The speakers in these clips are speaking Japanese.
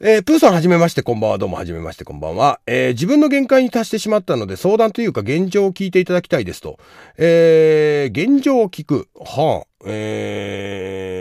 えー、プーさんはじめまして、こんばんは。どうもはじめまして、こんばんは。えー、自分の限界に達してしまったので、相談というか現状を聞いていただきたいですと。えー、現状を聞く。はあ、えー、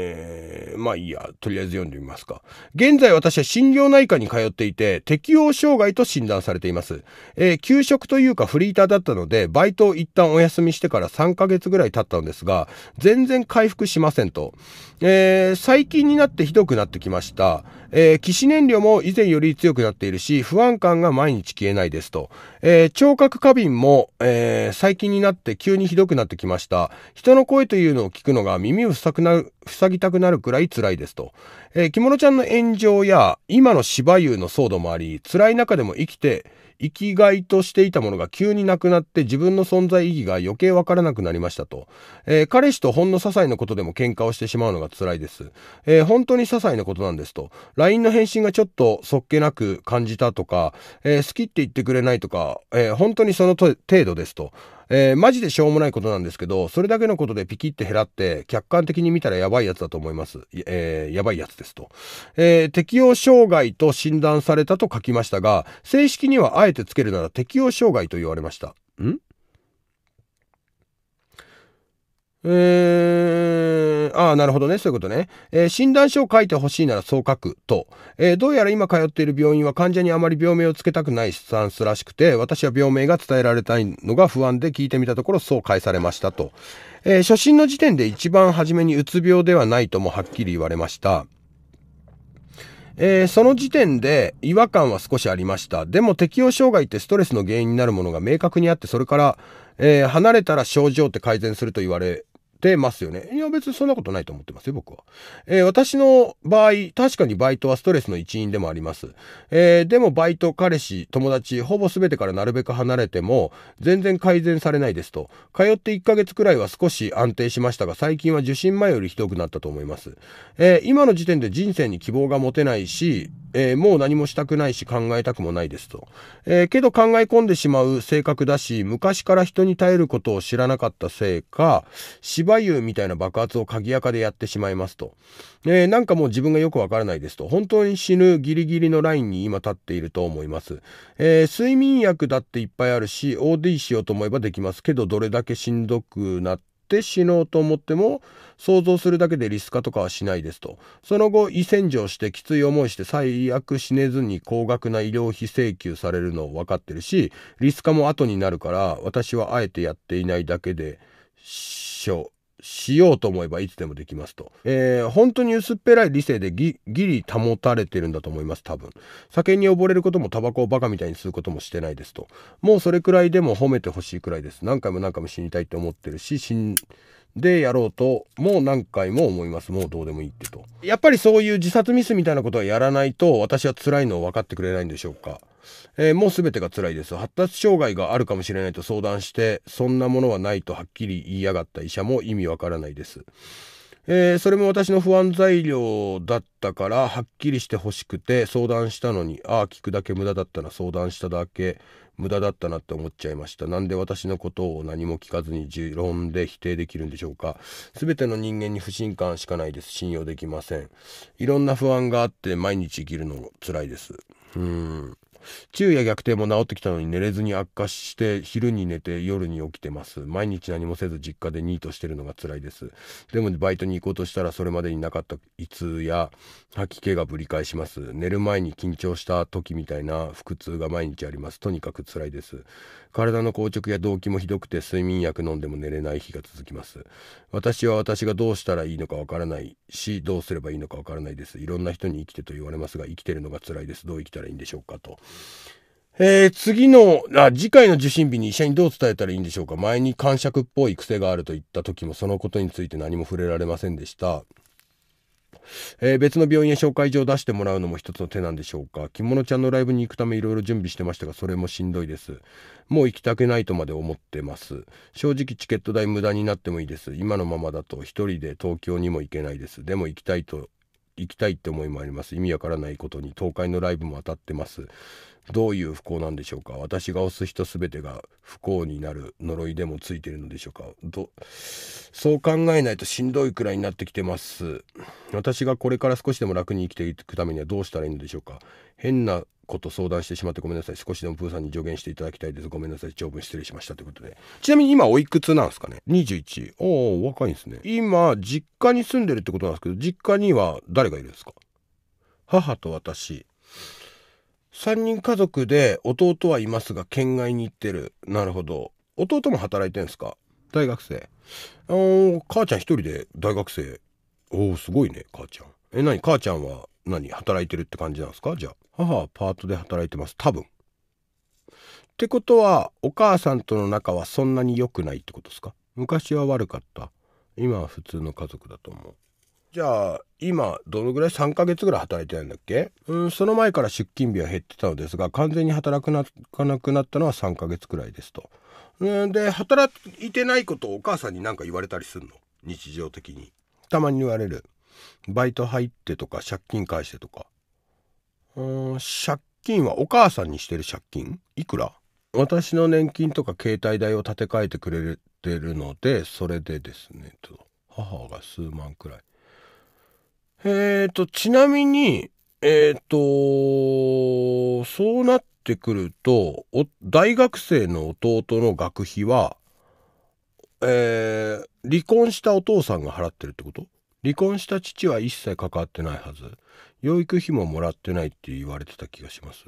まあいいや、とりあえず読んでみますか。現在私は心療内科に通っていて、適応障害と診断されています。えー、休職というかフリーターだったので、バイトを一旦お休みしてから3ヶ月ぐらい経ったんですが、全然回復しませんと。えー、最近になってひどくなってきました。えー、起死燃料も以前より強くなっているし、不安感が毎日消えないですと。えー、聴覚過敏も、えー、最近になって急にひどくなってきました。人の声というのを聞くのが耳を塞くな、塞ぎたくなるくらい辛いですと。えー、着物ちゃんの炎上や、今の芝生の騒動もあり、辛い中でも生きて、生きがいとしていたものが急になくなって自分の存在意義が余計わからなくなりましたと、えー、彼氏とほんの些細なことでも喧嘩をしてしまうのが辛いです、えー、本当に些細なことなんですと LINE の返信がちょっとそっけなく感じたとか、えー、好きって言ってくれないとか、え本当にその程度ですと、えー、マジでしょうもないことなんですけど、それだけのことでピキって減らって、客観的に見たらやばいやつだと思います。えー、やばいやつですと。えー、適応障害と診断されたと書きましたが、正式にはあえてつけるなら適応障害と言われました。んえー、ああ、なるほどね。そういうことね。えー、診断書を書いてほしいならそう書くと、えー、どうやら今通っている病院は患者にあまり病名をつけたくないスタンスらしくて、私は病名が伝えられたいのが不安で聞いてみたところそう返されましたと。えー、初診の時点で一番初めにうつ病ではないともはっきり言われました。えー、その時点で違和感は少しありました。でも適応障害ってストレスの原因になるものが明確にあって、それから、えー、離れたら症状って改善すると言われてますよね。いや、別にそんなことないと思ってますよ、僕は。えー、私の場合、確かにバイトはストレスの一因でもあります。えー、でもバイト、彼氏、友達、ほぼ全てからなるべく離れても、全然改善されないですと。通って1ヶ月くらいは少し安定しましたが、最近は受診前よりひどくなったと思います。えー、今の時点で人生に希望が持てないし、えー、もう何もしたくないし考えたくもないですと。えー、けど考え込んでしまう性格だし、昔から人に耐えることを知らなかったせいか、芝生みたいな爆発を鍵垢でやってしまいますと。えー、なんかもう自分がよくわからないですと。本当に死ぬギリギリのラインに今立っていると思います。え睡眠薬だっていっぱいあるし、OD しようと思えばできますけど、どれだけしんどくなって、って死のうと思っても想像するだけでリスカとかはしないですとその後胃洗浄してきつい思いして最悪死ねずに高額な医療費請求されるのを分かってるしリスカも後になるから私はあえてやっていないだけでしょしようと思えばいつでもできますと。えー、本当に薄っぺらい理性でぎ、ぎり保たれてるんだと思います、多分。酒に溺れることもタバコをバカみたいに吸うこともしてないですと。もうそれくらいでも褒めてほしいくらいです。何回も何回も死にたいって思ってるし、死んでやろうと、もう何回も思います。もうどうでもいいってと。やっぱりそういう自殺ミスみたいなことはやらないと、私は辛いのを分かってくれないんでしょうか。えー、もう全てが辛いです。発達障害があるかもしれないと相談して、そんなものはないとはっきり言いやがった医者も意味わからないです。えー、それも私の不安材料だったからはっきりしてほしくて相談したのにああ聞くだけ無駄だったな相談しただけ無駄だったなって思っちゃいましたなんで私のことを何も聞かずに持論で否定できるんでしょうか全ての人間に不信感しかないです信用できませんいろんな不安があって毎日生きるの辛いですうん昼夜逆転も治ってきたのに寝れずに悪化して昼に寝て夜に起きてます毎日何もせず実家でニートしてるのが辛いですでもバイトに行こうとしたらそれまでになかった胃痛や吐き気がぶり返します寝る前に緊張した時みたいな腹痛が毎日ありますとにかく辛いです体の硬直や動悸もひどくて睡眠薬飲んでも寝れない日が続きます私は私がどうしたらいいのかわからないしどうすればいいのかわからないですいろんな人に生きてと言われますが生きてるのが辛いですどう生きたらいいんでしょうかとえー、次のあ、次回の受診日に医者にどう伝えたらいいんでしょうか。前に感触っぽい癖があると言った時もそのことについて何も触れられませんでした。えー、別の病院へ紹介状を出してもらうのも一つの手なんでしょうか着物ちゃんのライブに行くためいろいろ準備してましたがそれもしんどいですもう行きたくないとまで思ってます正直チケット代無駄になってもいいです今のままだと一人で東京にも行けないですでも行きたいと行きたいって思いもあります意味わからないことに東海のライブも当たってますどういう不幸なんでしょうか私が押す人すべてが不幸になる呪いでもついてるのでしょうかどそう考えないとしんどいくらいになってきてます私がこれから少しでも楽に生きていくためにはどうしたらいいのでしょうか変なこと相談してしまってごめんなさい。少しでもプーさんに助言していただきたいです。ごめんなさい。長文失礼しましたということで。ちなみに今おいくつなんですかね ?21。おお若いんですね。今、実家に住んでるってことなんですけど、実家には誰がいるんですか母と私。3人家族で弟はいますが、県外に行ってる。なるほど。弟も働いてんすか大学生。あ母ちゃん一人で大学生。おおすごいね、母ちゃん。え何母ちゃんは何働いてるって感じなんですかじゃあ母はパートで働いてます多分ってことはお母さんとの仲はそんなに良くないってことですか昔は悪かった今は普通の家族だと思うじゃあ今どのぐらい3ヶ月ぐらい働いてないんだっけうんその前から出勤日は減ってたのですが完全に働かなくなったのは3ヶ月くらいですとうんで働いてないことをお母さんに何か言われたりするの日常的にたまに言われるバイト入ってとか借金返してとかうん借金はお母さんにしてる借金いくら私の年金とか携帯代を立て替えてくれてるのでそれでですねと母が数万くらいえーとちなみにえっ、ー、とそうなってくると大学生の弟の学費はえー、離婚したお父さんが払ってるってこと離婚した父は一切関わってないはず養育費ももらってないって言われてた気がします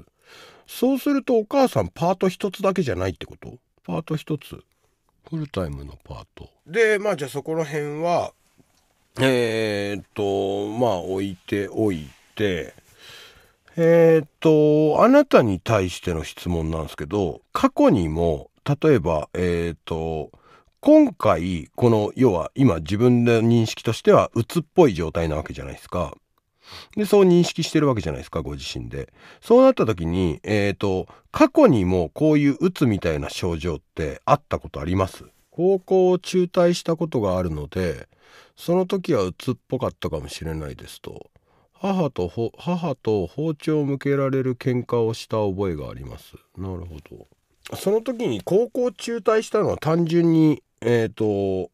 そうするとお母さんパート一つだけじゃないってことパート一つフルタイムのパートでまあじゃあそこら辺はえー、っとまあ置いておいてえー、っとあなたに対しての質問なんですけど過去にも例えばえー、っと今回、この、要は今自分で認識としては、鬱っぽい状態なわけじゃないですか。で、そう認識してるわけじゃないですか、ご自身で。そうなった時に、えっ、ー、と、過去にもこういう鬱みたいな症状ってあったことあります高校を中退したことがあるので、その時は鬱っぽかったかもしれないですと。母と母と包丁を向けられる喧嘩をした覚えがあります。なるほど。その時に高校中退したのは単純にえっ、ー、と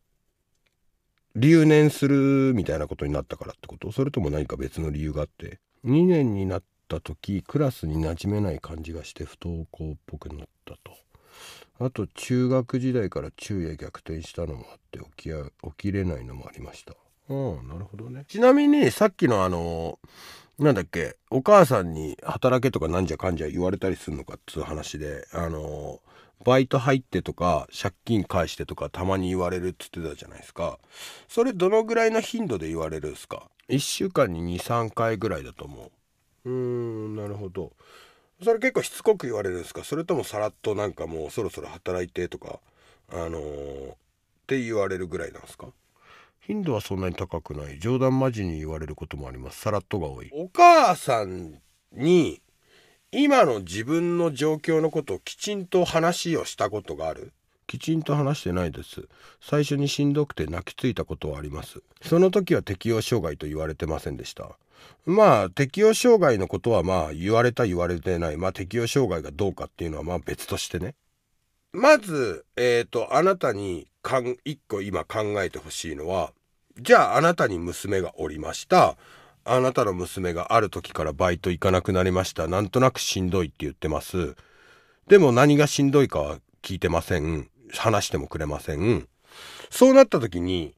留年するみたいなことになったからってことそれとも何か別の理由があって2年になった時クラスに馴染めない感じがして不登校っぽくなったとあと中学時代から昼夜逆転したのもあって起きや起きれないのもありましたうんなるほどねちなみにさっきのあのなんだっけお母さんに働けとかなんじゃかんじゃ言われたりするのかっつう話であのーバイト入ってとか借金返してとかたまに言われるっつってたじゃないですかそれどのぐらいの頻度で言われるんすか1週間に23回ぐらいだと思ううーんなるほどそれ結構しつこく言われるんですかそれともさらっとなんかもうそろそろ働いてとかあのー、って言われるぐらいなんですか頻度はそんなに高くない冗談交じに言われることもありますさらっとが多いお母さんに今の自分の状況のことをきちんと話をしたことがあるきちんと話してないです最初にしんどくて泣きついたことはありますその時は適応障害と言われてませんでしたまあ適応障害のことはまあ言われた言われてないまあ適応障害がどうかっていうのはまあ別としてねまずえっ、ー、とあなたにかん一個今考えてほしいのはじゃああなたに娘がおりましたあなたの娘がある時からバイト行かなくなりました。なんとなくしんどいって言ってます。でも何がしんどいかは聞いてません。話してもくれません。そうなった時に、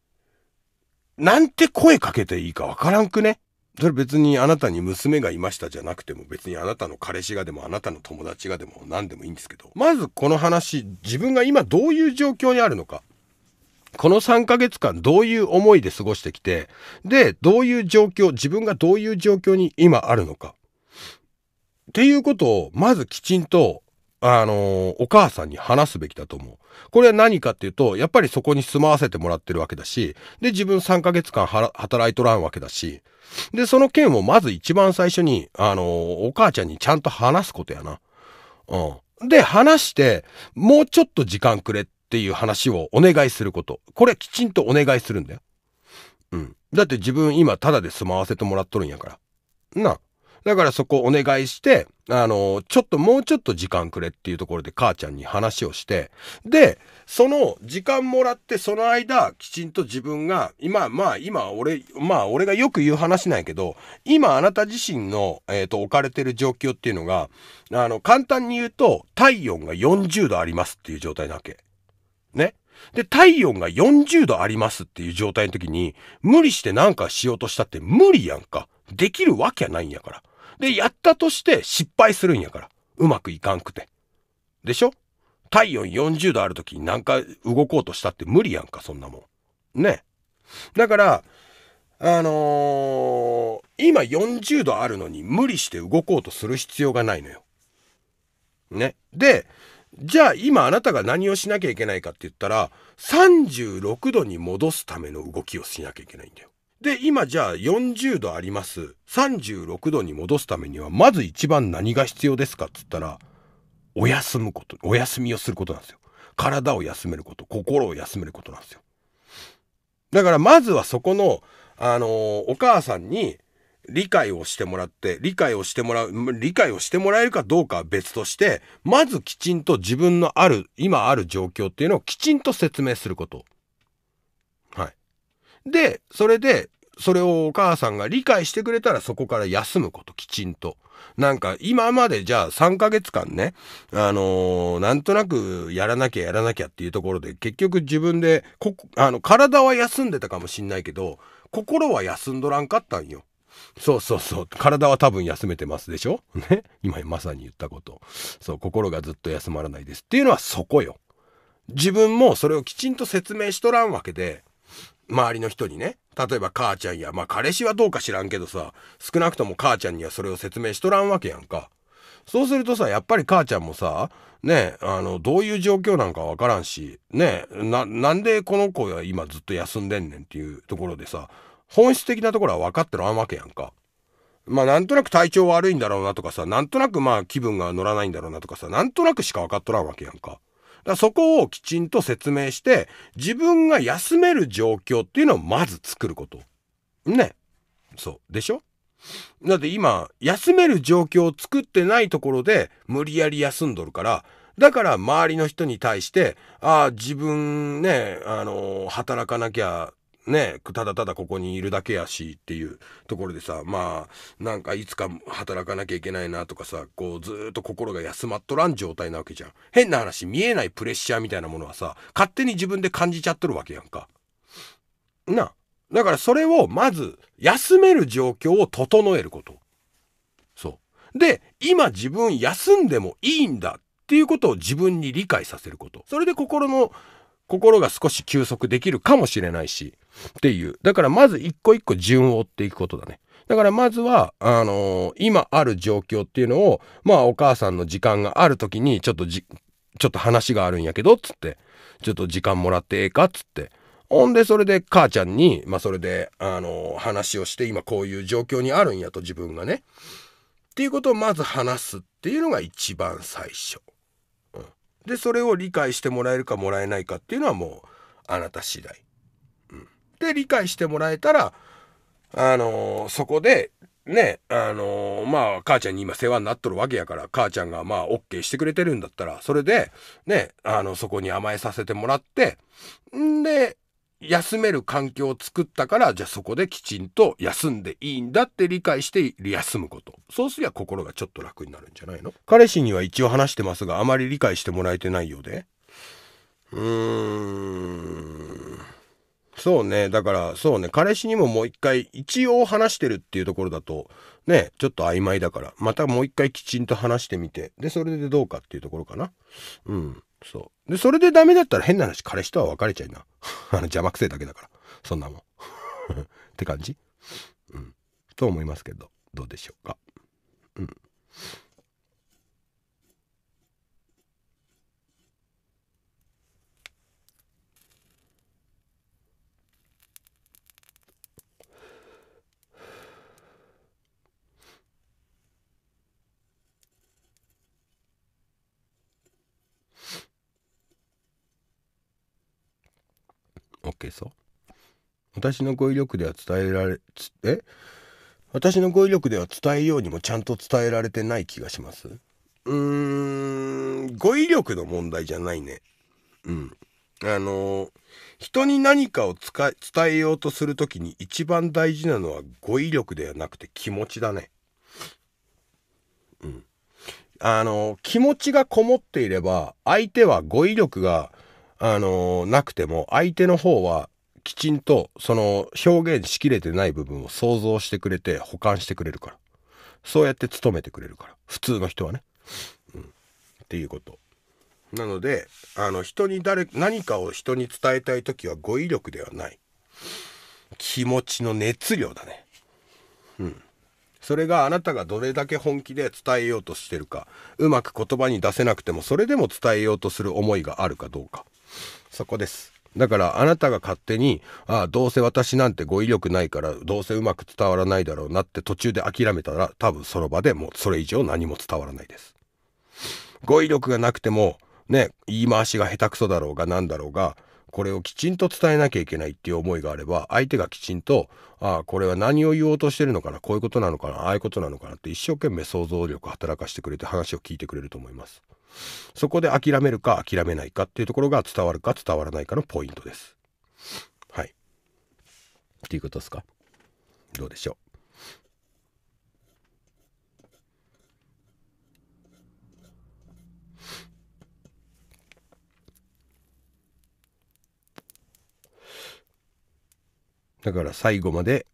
なんて声かけていいかわからんくねそれ別にあなたに娘がいましたじゃなくても別にあなたの彼氏がでもあなたの友達がでも何でもいいんですけどまずこの話自分が今どういう状況にあるのかこの3ヶ月間どういう思いで過ごしてきて、で、どういう状況、自分がどういう状況に今あるのか。っていうことを、まずきちんと、あのお母さんに話すべきだと思う。これは何かっていうと、やっぱりそこに住まわせてもらってるわけだし、で、自分3ヶ月間働いとらんわけだし、で、その件をまず一番最初に、あのお母ちゃんにちゃんと話すことやな。うん。で、話して、もうちょっと時間くれっっていう話をお願いすること。これはきちんとお願いするんだよ。うん。だって自分今タダで住まわせてもらっとるんやから。なだからそこお願いして、あの、ちょっともうちょっと時間くれっていうところで母ちゃんに話をして、で、その時間もらってその間、きちんと自分が、今、まあ今俺、まあ俺がよく言う話なんやけど、今あなた自身の、えっ、ー、と、置かれてる状況っていうのが、あの、簡単に言うと、体温が40度ありますっていう状態なわけ。ね。で、体温が40度ありますっていう状態の時に、無理してなんかしようとしたって無理やんか。できるわけないんやから。で、やったとして失敗するんやから。うまくいかんくて。でしょ体温40度ある時になんか動こうとしたって無理やんか、そんなもん。ね。だから、あのー、今40度あるのに無理して動こうとする必要がないのよ。ね。で、じゃあ今あなたが何をしなきゃいけないかって言ったら36度に戻すための動きをしなきゃいけないんだよ。で今じゃあ40度あります36度に戻すためにはまず一番何が必要ですかっつったらお休むことお休みをすることなんですよ。体を休めること心を休めることなんですよ。だからまずはそこのあのー、お母さんに理解をしてもらって、理解をしてもらう、理解をしてもらえるかどうかは別として、まずきちんと自分のある、今ある状況っていうのをきちんと説明すること。はい。で、それで、それをお母さんが理解してくれたらそこから休むこと、きちんと。なんか今までじゃあ3ヶ月間ね、あのー、なんとなくやらなきゃやらなきゃっていうところで結局自分でこ、あの、体は休んでたかもしんないけど、心は休んどらんかったんよ。そうそうそう。体は多分休めてますでしょ ね。今まさに言ったこと。そう、心がずっと休まらないです。っていうのはそこよ。自分もそれをきちんと説明しとらんわけで、周りの人にね、例えば母ちゃんや、まあ彼氏はどうか知らんけどさ、少なくとも母ちゃんにはそれを説明しとらんわけやんか。そうするとさ、やっぱり母ちゃんもさ、ね、あの、どういう状況なんかわからんし、ね、な、なんでこの子は今ずっと休んでんねんっていうところでさ、本質的なところは分かってらんわけやんか。まあなんとなく体調悪いんだろうなとかさ、なんとなくまあ気分が乗らないんだろうなとかさ、なんとなくしか分かっとらんわけやんか。だそこをきちんと説明して、自分が休める状況っていうのをまず作ること。ね。そう。でしょだって今、休める状況を作ってないところで無理やり休んどるから、だから周りの人に対して、ああ、自分ね、あのー、働かなきゃね、ただただここにいるだけやしっていうところでさ、まあ、なんかいつか働かなきゃいけないなとかさ、こうずっと心が休まっとらん状態なわけじゃん。変な話、見えないプレッシャーみたいなものはさ、勝手に自分で感じちゃっとるわけやんか。な、だからそれをまず休める状況を整えること。そう。で、今自分休んでもいいんだっていうことを自分に理解させること。それで心の心が少し休息できるかもしれないし、っていう。だからまず一個一個順を追っていくことだね。だからまずは、あのー、今ある状況っていうのを、まあお母さんの時間がある時に、ちょっとじ、ちょっと話があるんやけど、つって、ちょっと時間もらってええか、つって。ほんで、それで母ちゃんに、まあそれで、あのー、話をして、今こういう状況にあるんやと自分がね。っていうことをまず話すっていうのが一番最初。でそれを理解してもらえるかもらえないかっていうのはもうあなた次第。うん、で理解してもらえたらあのー、そこでねあのー、まあ母ちゃんに今世話になっとるわけやから母ちゃんがまあ OK してくれてるんだったらそれでねあのそこに甘えさせてもらってんで休める環境を作ったからじゃあそこできちんと休んでいいんだって理解して休むことそうすりゃ心がちょっと楽になるんじゃないの彼氏には一応話してますがあまり理解してもらえてないようでうーんそうねだからそうね彼氏にももう一回一応話してるっていうところだとねちょっと曖昧だからまたもう一回きちんと話してみてでそれでどうかっていうところかなうんそう。で、それでダメだったら変な話、彼氏とは別れちゃいな。あの、邪魔くせえだけだから。そんなもん。って感じうん。と思いますけど、どうでしょうか。うん。けさ私の語彙力では伝えられえ私の語彙力では伝えようにもちゃんと伝えられてない気がしますうーん語彙力の問題じゃないねうんあの人に何かを伝えようとする時に一番大事なのは語彙力ではなくて気持ちだねうんあの気持ちがこもっていれば相手は語彙力があのなくても相手の方はきちんとその表現しきれてない部分を想像してくれて保管してくれるからそうやって努めてくれるから普通の人はね、うん、っていうことなのであの人に誰何かを人に伝えたい時は語彙力ではない気持ちの熱量だねうんそれがあなたがどれだけ本気で伝えようとしてるかうまく言葉に出せなくてもそれでも伝えようとする思いがあるかどうかそこです。だからあなたが勝手に、ああ、どうせ私なんて語彙力ないから、どうせうまく伝わらないだろうなって途中で諦めたら、多分その場でもうそれ以上何も伝わらないです。語彙力がなくても、ね、言い回しが下手くそだろうが何だろうが、これをきちんと伝えなきゃいけないっていう思いがあれば、相手がきちんと、ああ、これは何を言おうとしてるのかな、こういうことなのかな、ああいうことなのかなって一生懸命想像力働かせてくれて話を聞いてくれると思います。そこで諦めるか諦めないかっていうところが伝わるか伝わらないかのポイントです。はい。っていうことですかどうでしょうだから最後まで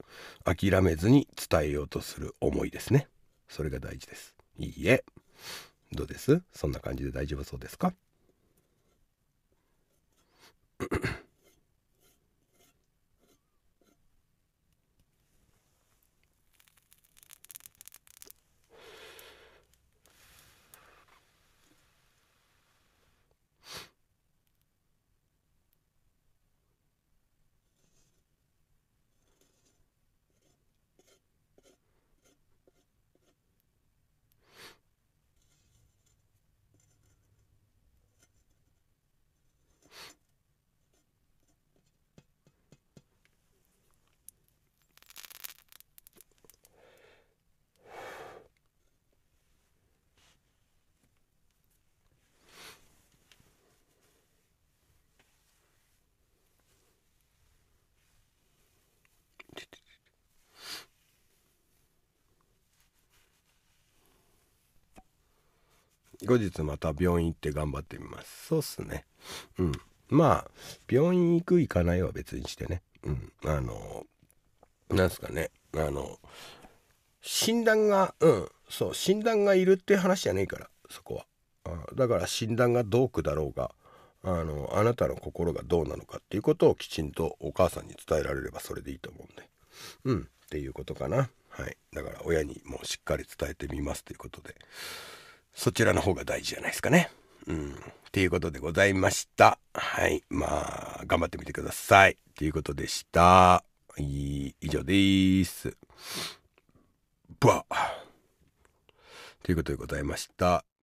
諦めずに伝えようとする思いですね。それが大事です。いいえ。どうですそんな感じで大丈夫そうですか後日また病院行って頑張ってみますそうっすねうんまあ病院行く行かないは別にしてねうんあのなんすかねあの診断がうんそう診断がいるって話じゃねえからそこはあだから診断がどうくだろうがあのあなたの心がどうなのかっていうことをきちんとお母さんに伝えられればそれでいいと思うんでうんっていうことかなはいだから親にもうしっかり伝えてみますということでそちらの方が大事じゃないですかね。うん。っていうことでございました。はい。まあ、頑張ってみてください。ということでした。以上です。ばということでございました。